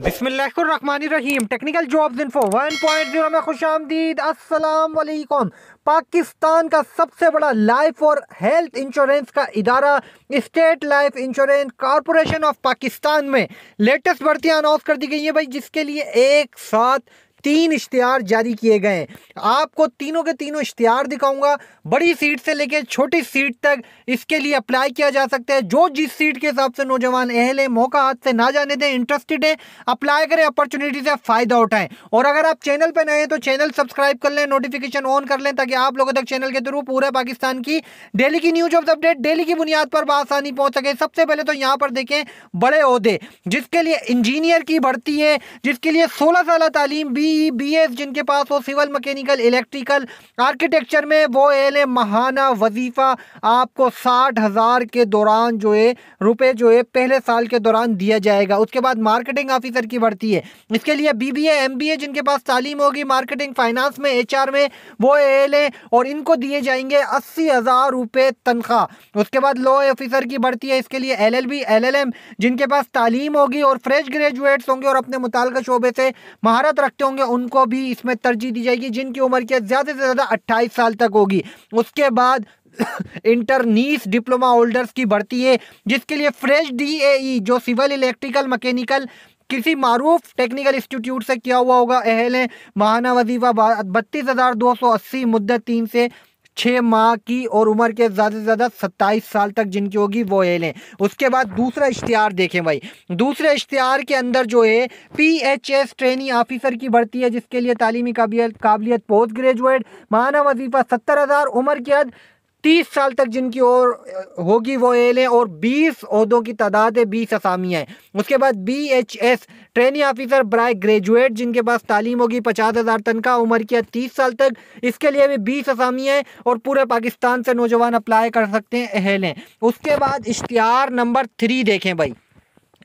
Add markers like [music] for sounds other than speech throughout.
बिसमीम technical jobs info zero में खुश आमदीद असलकम पाकिस्तान का सबसे बड़ा लाइफ और हेल्थ इंश्योरेंस का इदारा state life insurance corporation of Pakistan में लेटेस्ट भर्तियां अनाउंस कर दी गई हैं भाई जिसके लिए एक साथ तीन इश्तेहार जारी किए गए आपको तीनों के तीनों इश्तहार दिखाऊंगा बड़ी सीट से लेकर छोटी सीट तक इसके लिए अप्लाई किया जा सकता है जो जिस सीट के हिसाब से नौजवान अहल है मौका हाथ से ना जाने दें इंटरेस्टेड है अप्लाई करें अपॉर्चुनिटी से फ़ायदा उठाएं और अगर आप चैनल पर नए हैं तो चैनल सब्सक्राइब कर लें नोटिफिकेशन ऑन कर लें ताकि आप लोगों तक चैनल के थ्रू पूरे पाकिस्तान की डेली की न्यूज ऑफ अपडेट डेली की बुनियाद पर आसानी पहुंच सके सबसे पहले तो यहां पर देखें बड़े अहदे जिसके लिए इंजीनियर की भर्ती है जिसके लिए सोलह साल तालीम भी ई बी एस जिनके पास वो सिविल मकैनिकल इलेक्ट्रिकल आर्किटेक्चर में वो एल महाना वजीफ़ा आपको साठ हज़ार के दौरान जो है रुपये जो है पहले साल के दौरान दिया जाएगा उसके बाद मार्केटिंग ऑफिसर की बढ़ती है इसके लिए B B A M B A जिनके पास तालीम होगी मार्केटिंग फाइनेंस में एच आर में वो एल ए और इनको दिए जाएंगे अस्सी हज़ार रुपये तनख्वाह उसके बाद लॉ ऑफिसर की बढ़ती है इसके लिए L L B L L M जिनके पास तालीम होगी और फ्रेश ग्रेजुएट्स होंगे और अपने मुतल शोबे से महारत रखते होंगे होंगे उनको भी इसमें तरजीह दी जाएगी जिनकी उम्र क्या ज़्यादा से ज़्यादा अट्ठाईस साल तक होगी उसके बाद [coughs] इंटरनीस डिप्लोमा होल्डर्स की भर्ती है जिसके लिए फ्रेश डीएई e, जो सिविल इलेक्ट्रिकल मकैनिकल किसी मरूफ टेक्निकल इंस्टीट्यूट से किया हुआ होगा अहल है महाना वजीफा बत्तीस हज़ार दो सौ अस्सी मुद्दत तीन से छः माह की और उम्र के ज़्यादा से ज़्यादा सत्ताईस साल तक जिनकी होगी वो ये लें उसके बाद दूसरा इश्तहार देखें भाई दूसरे इश्तहार के अंदर जो है P H S training officer की भर्ती है जिसके लिए तालीमी काबिलियत पोस्ट ग्रेजुएट माना वजीफ़ा सत्तर हज़ार उम्र की हद तीस साल तक जिनकी और होगी वो ए लें और बीस अहदों की तादाद है बीस असामियाँ हैं उसके बाद B H S training officer ब्राय ग्रेजुएट जिनके पास तालीम होगी पचास हज़ार तनख्वाह उम्र किया तीस साल तक इसके लिए भी बीस असामियाँ हैं और पूरे पाकिस्तान से नौजवान अप्लाई कर सकते हैं अहल हैं उसके बाद इश्तहार नंबर थ्री देखें भाई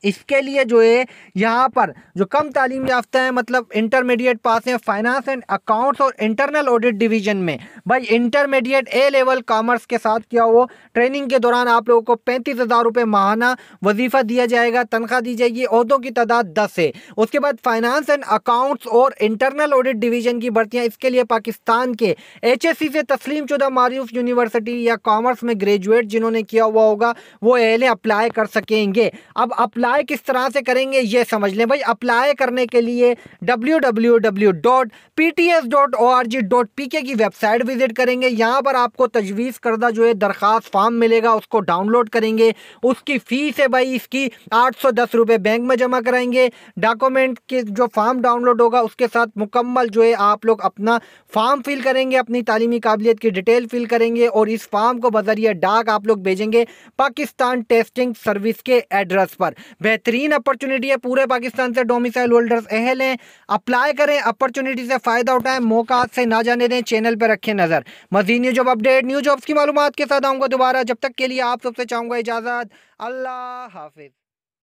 इसके लिए जो है यहाँ पर जो कम तालीम याफ्ता है मतलब इंटरमीडिएट पास हैं फाइनेंस एंड अकाउंट्स और इंटरनल ऑडिट डिवीजन में भाई इंटरमीडिएट ए लेवल कॉमर्स के साथ क्या हो ट्रेनिंग के दौरान आप लोगों को पैंतीस हज़ार रुपये माहाना वजीफ़ा दिया जाएगा तनख्वाह दी जाएगी अहदों की तादाद दस है उसके बाद फाइनेंस एंड अकाउंट्स और इंटरनल ऑडिट डिवीजन की भर्तियाँ इसके लिए पाकिस्तान के एच एस सी से तस्लीम शुदा मारूफ यूनिवर्सिटी या कॉमर्स में ग्रेजुएट जिन्होंने किया हुआ होगा वो ए अप्लाई कर सकेंगे अब अप्लाई अप्लाई किस तरह से करेंगे ये समझ लें भाई अप्लाई करने के लिए W W W dot P T S dot O R G dot P K की वेबसाइट विजिट करेंगे यहाँ पर आपको तजवीज़ करदा जो है दरख्वास्त फॉर्म मिलेगा उसको डाउनलोड करेंगे उसकी फ़ीस है भाई इसकी आठ सौ दस रुपये बैंक में जमा कराएंगे डॉक्यूमेंट के जो फॉर्म डाउनलोड होगा उसके साथ मुकम्मल जो है आप लोग अपना फॉर्म फिल करेंगे अपनी तालीमी काबिलियत की डिटेल फिल करेंगे और इस फॉर्म को बजरिया डाक आप लोग भेजेंगे पाकिस्तान टेस्टिंग सर्विस के एड्रेस पर बेहतरीन अपॉर्चुनिटी है पूरे पाकिस्तान से डोमिसाइल होल्डर्स अहल हैं अप्लाई करें अपॉर्चुनिटी से फ़ायदा उठाएं मौका से ना जाने दें चैनल पर रखें नज़र मजीद new job update new jobs की मालूम के साथ आऊँगा दोबारा जब तक के लिए आप सबसे चाहूँगा इजाज़त अल्लाह हाफिज़